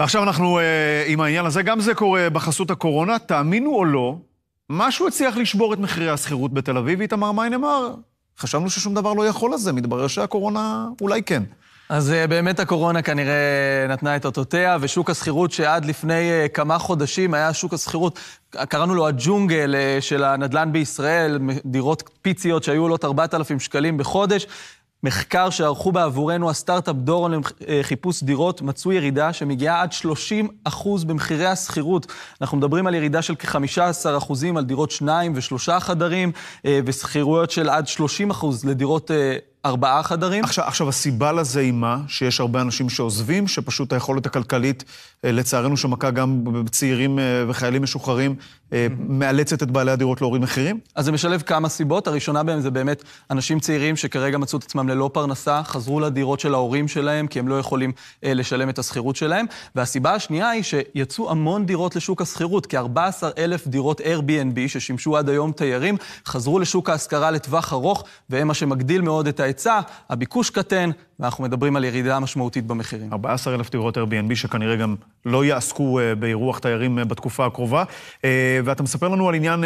ועכשיו אנחנו uh, עם העניין הזה, גם זה קורה בחסות הקורונה, תאמינו או לא, משהו הצליח לשבור את מחירי השכירות בתל אביב, איתמר מיינמר, חשבנו ששום דבר לא יכול לזה, מתברר שהקורונה אולי כן. אז אה, באמת הקורונה כנראה נתנה את אותותיה, ושוק השכירות שעד לפני אה, כמה חודשים היה שוק השכירות, קראנו לו הג'ונגל של הנדל"ן בישראל, דירות פיציות שהיו עולות 4,000 שקלים בחודש, מחקר שערכו בעבורנו הסטארט-אפ דורון לחיפוש אה, דירות, מצאו ירידה שמגיעה עד 30 אחוז במחירי השכירות. אנחנו מדברים על ירידה של כ-15 אחוזים על דירות שניים ושלושה חדרים, אה, ושכירויות של עד 30 אחוז לדירות אה, ארבעה חדרים. עכשיו, עכשיו, הסיבה לזה היא מה? שיש הרבה אנשים שעוזבים, שפשוט היכולת הכלכלית, אה, לצערנו, שמכה גם בצעירים אה, וחיילים משוחררים, אה, מאלצת את בעלי הדירות להוריד מחירים? אז זה משלב כמה סיבות. הראשונה בהם זה באמת אנשים צעירים שכרגע מצאו את עצמם ללא פרנסה, חזרו לדירות של ההורים שלהם, כי הם לא יכולים אה, לשלם את השכירות שלהם. והסיבה השנייה היא שיצאו המון דירות לשוק השכירות, כ-14 אלף דירות Airbnb ששימשו עד היום תיירים, חזרו לשוק ההשכרה לטווח ארוך, והם מה שמגדיל מאוד את ה... ההיצע, הביקוש קטן, ואנחנו מדברים על ירידה משמעותית במחירים. 14,000 דירות Airbnb שכנראה גם לא יעסקו אה, באירוח תיירים אה, בתקופה הקרובה. אה, ואתה מספר לנו על עניין...